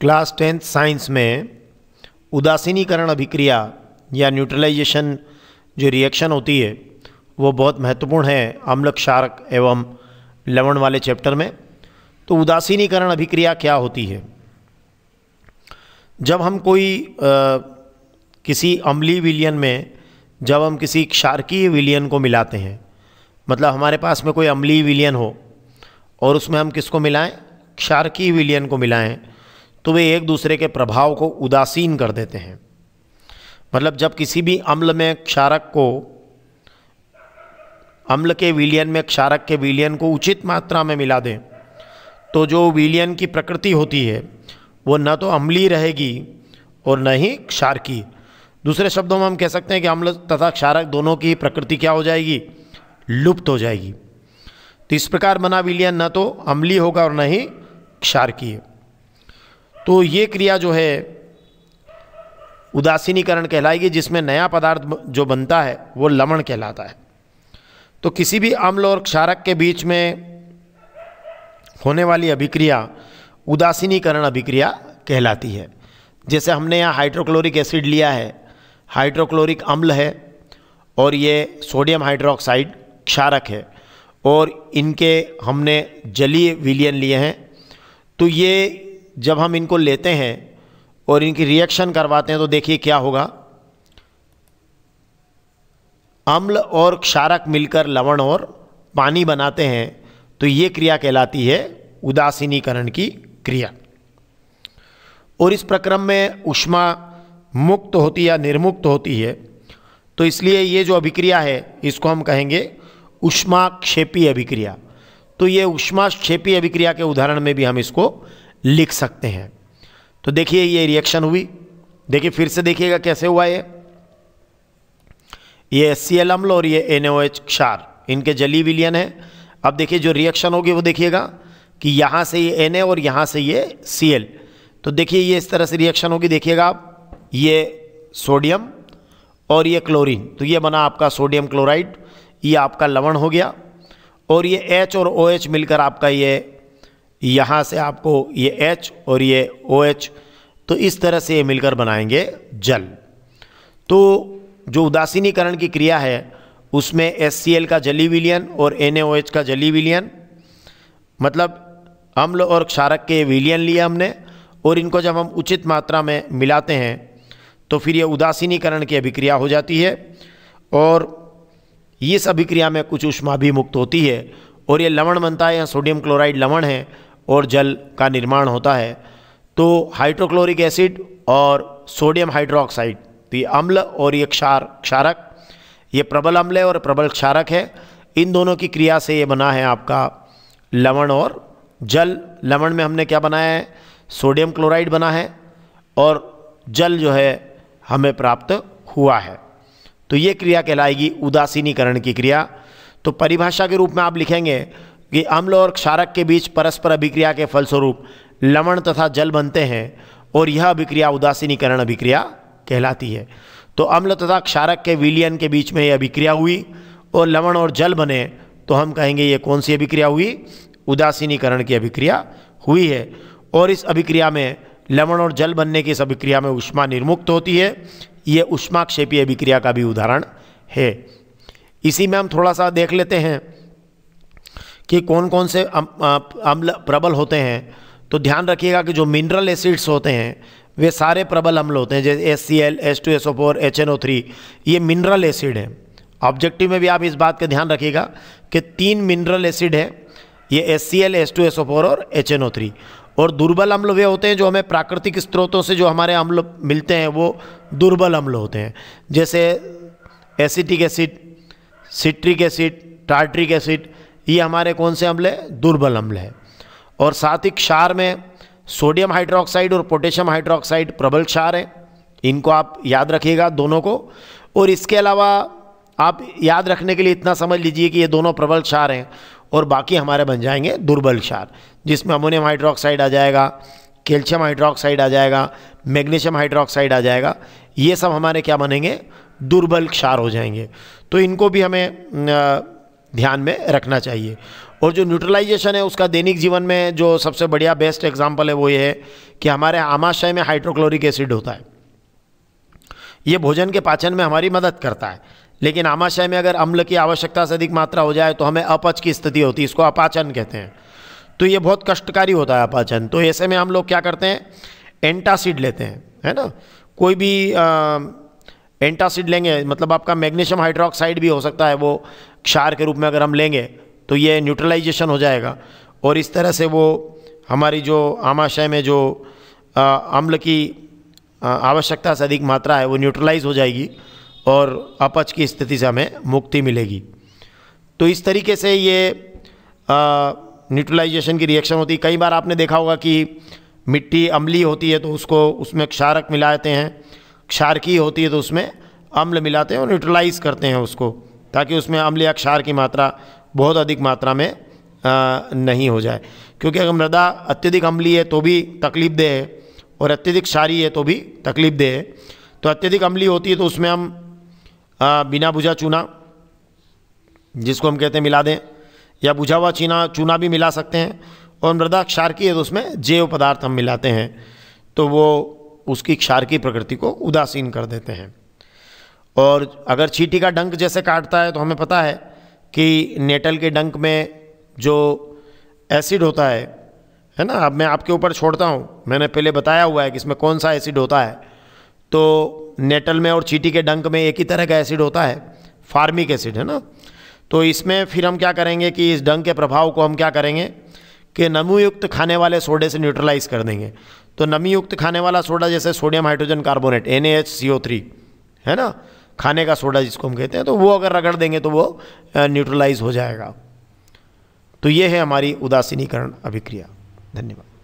class tenth science में उदासीनीकरण अभिक्रिया या न्यूट्रलाइजेशन जो रिएक्शन होती है वो बहुत महत्वपूर्ण है अम्ल क्षारक एवं लवण वाले चैप्टर में तो उदासीनीकरण अभिक्रिया क्या होती है जब हम कोई आ, किसी अम्ली विलियन में जब हम किसी क्षारकीय विलियन को मिलाते हैं मतलब हमारे पास में कोई अम्ली विलियन हो और उसमें हम किसको मिलाएं क्षारकीय विलियन को मिलाएं तो वे एक दूसरे के प्रभाव को उदासीन कर देते हैं मतलब जब किसी भी अम्ल में क्षारक को अम्ल के विलियन में क्षारक के विलियन को उचित मात्रा में मिला दें तो जो विलियन की प्रकृति होती है वो न तो अम्लीय रहेगी और न ही क्षारकी दूसरे शब्दों में हम कह सकते हैं कि अम्ल तथा क्षारक दोनों की प्रकृति क्या हो जाएगी लुप्त हो जाएगी तो इस प्रकार बना विलियन न तो अम्ली होगा और न ही क्षारकीय तो ये क्रिया जो है उदासीनीकरण कहलाएगी जिसमें नया पदार्थ जो बनता है वो लवण कहलाता है तो किसी भी अम्ल और क्षारक के बीच में होने वाली अभिक्रिया उदासीनीकरण अभिक्रिया कहलाती है जैसे हमने यहाँ हाइड्रोक्लोरिक एसिड लिया है हाइड्रोक्लोरिक अम्ल है और ये सोडियम हाइड्रोक्साइड क्षारक है और इनके हमने जलीय विलियन लिए हैं तो ये जब हम इनको लेते हैं और इनकी रिएक्शन करवाते हैं तो देखिए क्या होगा अम्ल और क्षारक मिलकर लवण और पानी बनाते हैं तो ये क्रिया कहलाती है उदासीनीकरण की क्रिया और इस प्रक्रम में उष्मा मुक्त होती या निर्मुक्त होती है तो इसलिए ये जो अभिक्रिया है इसको हम कहेंगे उष्माक्षेपी अभिक्रिया तो ये उष्माक्षेपी अभिक्रिया के उदाहरण में भी हम इसको लिख सकते हैं तो देखिए ये रिएक्शन हुई देखिए फिर से देखिएगा कैसे हुआ ये ये एस अम्ल और ये एन क्षार इनके जली विलियन है अब देखिए जो रिएक्शन होगी वो देखिएगा कि यहाँ से ये एन और यहाँ से ये सी तो देखिए ये इस तरह से रिएक्शन होगी देखिएगा आप ये सोडियम और ये क्लोरीन तो ये बना आपका सोडियम क्लोराइड ये आपका लवण हो गया और ये एच और ओ OH मिलकर आपका ये यहाँ से आपको ये एच और ये ओ एच तो इस तरह से ये मिलकर बनाएंगे जल तो जो उदासीनीकरण की क्रिया है उसमें एस सी एल का जली विलियन और एन ए ओ एच का जली विलियन मतलब अम्ल और क्षारक के विलियन लिए हमने और इनको जब हम उचित मात्रा में मिलाते हैं तो फिर ये उदासीनीकरण की अभिक्रिया हो जाती है और इस अभिक्रिया में कुछ उष्मा भी मुक्त होती है और ये लवण बनता है या सोडियम क्लोराइड लवण है और जल का निर्माण होता है तो हाइड्रोक्लोरिक एसिड और सोडियम हाइड्रोक्साइड तो ये अम्ल और ये क्षार क्षारक ये प्रबल अम्ल है और प्रबल क्षारक है इन दोनों की क्रिया से ये बना है आपका लवण और जल लवण में हमने क्या बनाया है सोडियम क्लोराइड बना है और जल जो है हमें प्राप्त हुआ है तो ये क्रिया कहलाएगी उदासीनीकरण की क्रिया तो परिभाषा के रूप में आप लिखेंगे कि अम्ल और क्षारक के बीच परस्पर अभिक्रिया के फलस्वरूप लवण तथा जल बनते हैं और यह अभिक्रिया उदासीनीकरण अभिक्रिया कहलाती है तो अम्ल तथा क्षारक के विलियन के बीच में यह अभिक्रिया हुई और लवण और जल बने तो हम कहेंगे ये कौन सी अभिक्रिया हुई उदासीनीकरण की अभिक्रिया हुई है और इस अभिक्रिया में लवण और जल बनने की इस अभिक्रिया में उष्मा निर्मुक्त होती है ये उष्माक्षेपी अभिक्रिया का भी उदाहरण है इसी में हम थोड़ा सा देख लेते हैं कि कौन कौन से अम्ल प्रबल होते हैं तो ध्यान रखिएगा कि जो मिनरल एसिड्स होते हैं वे सारे प्रबल अम्ल होते हैं जैसे S C L S two S O four H N O three ये मिनरल एसिड है ऑब्जेक्टिव में भी आप इस बात का ध्यान रखिएगा कि तीन मिनरल एसिड है ये S C L S two S O four और एच एन ओ थ्री और दुर्बल अम्ल वे होते हैं जो हमें प्राकृतिक स्रोतों से जो हमारे अम्ल मिलते हैं वो दुर्बल अम्ल होते हैं जैसे acetic acid citric acid tartaric acid ये हमारे कौन से अम्ल हैं दुर्बल अम्ल है और साथ ही क्षार में सोडियम हाइड्रोक्साइड और पोटेशियम हाइड्रोक्साइड प्रबल क्षार है इनको आप याद रखिएगा दोनों को और इसके अलावा आप याद रखने के लिए इतना समझ लीजिए कि ये दोनों प्रबल क्षार हैं और बाकी हमारे बन जाएंगे दुर्बल क्षार जिसमें अमोनियम हाइड्रोक्साइड आ जाएगा कैल्शियम हाइड्रोक्साइड आ जाएगा मैग्नीशियम हाइड्रोक्साइड आ जाएगा ये सब हमारे क्या बनेंगे दुर्बल क्षार हो जाएंगे तो इनको भी हमें ध्यान में रखना चाहिए और जो न्यूट्रलाइजेशन है उसका दैनिक जीवन में जो सबसे बढ़िया बेस्ट एग्जाम्पल है वो ये है कि हमारे आमाशय में हाइड्रोक्लोरिक एसिड होता है ये भोजन के पाचन में हमारी मदद करता है लेकिन आमाशय में अगर अम्ल की आवश्यकता से अधिक मात्रा हो जाए तो हमें अपच की स्थिति होती है इसको अपाचन कहते हैं तो ये बहुत कष्टकारी होता है अपाचन तो ऐसे में हम लोग क्या करते हैं एंटासिड लेते हैं है ना कोई भी आ, एंटासिड लेंगे मतलब आपका मैग्नीशियम हाइड्रोक्साइड भी हो सकता है वो क्षार के रूप में अगर हम लेंगे तो ये न्यूट्रलाइजेशन हो जाएगा और इस तरह से वो हमारी जो आमाशय में जो अम्ल की आवश्यकता से अधिक मात्रा है वो न्यूट्रलाइज हो जाएगी और अपच की स्थिति से हमें मुक्ति मिलेगी तो इस तरीके से ये न्यूट्रलाइजेशन की रिएक्शन होती है कई बार आपने देखा होगा कि मिट्टी अम्ली होती है तो उसको उसमें क्षारक मिलाते हैं क्षारकी होती है तो उसमें अम्ल मिलाते हैं और न्यूट्रलाइज करते हैं उसको ताकि उसमें अम्ल या क्षार की मात्रा बहुत अधिक मात्रा में आ, नहीं हो जाए क्योंकि अगर मृदा अत्यधिक अम्ली है तो भी तकलीफ दे है और अत्यधिक क्षारी है तो भी तकलीफ दे है तो अत्यधिक अम्ली होती है तो उसमें हम आ, बिना बुझा चूना जिसको हम कहते हैं मिला दें या बुझा हुआ चीना चूना भी मिला सकते हैं और मृदा क्षार की है तो उसमें जैव पदार्थ हम मिलाते हैं तो वो उसकी क्षार की प्रकृति को उदासीन कर देते हैं और अगर चीटी का डंक जैसे काटता है तो हमें पता है कि नेटल के डंक में जो एसिड होता है है ना अब मैं आपके ऊपर छोड़ता हूँ मैंने पहले बताया हुआ है कि इसमें कौन सा एसिड होता है तो नेटल में और चीटी के डंक में एक ही तरह का एसिड होता है फार्मिक एसिड है ना तो इसमें फिर हम क्या करेंगे कि इस डंक के प्रभाव को हम क्या करेंगे कि नमीयुक्त खाने वाले सोडे से न्यूट्रलाइज कर देंगे तो नमीयुक्त खाने वाला सोडा जैसे सोडियम हाइड्रोजन कार्बोनेट एन है ना खाने का सोडा जिसको हम कहते हैं तो वो अगर रगड़ देंगे तो वो न्यूट्रलाइज हो जाएगा तो ये है हमारी उदासीनीकरण अभिक्रिया धन्यवाद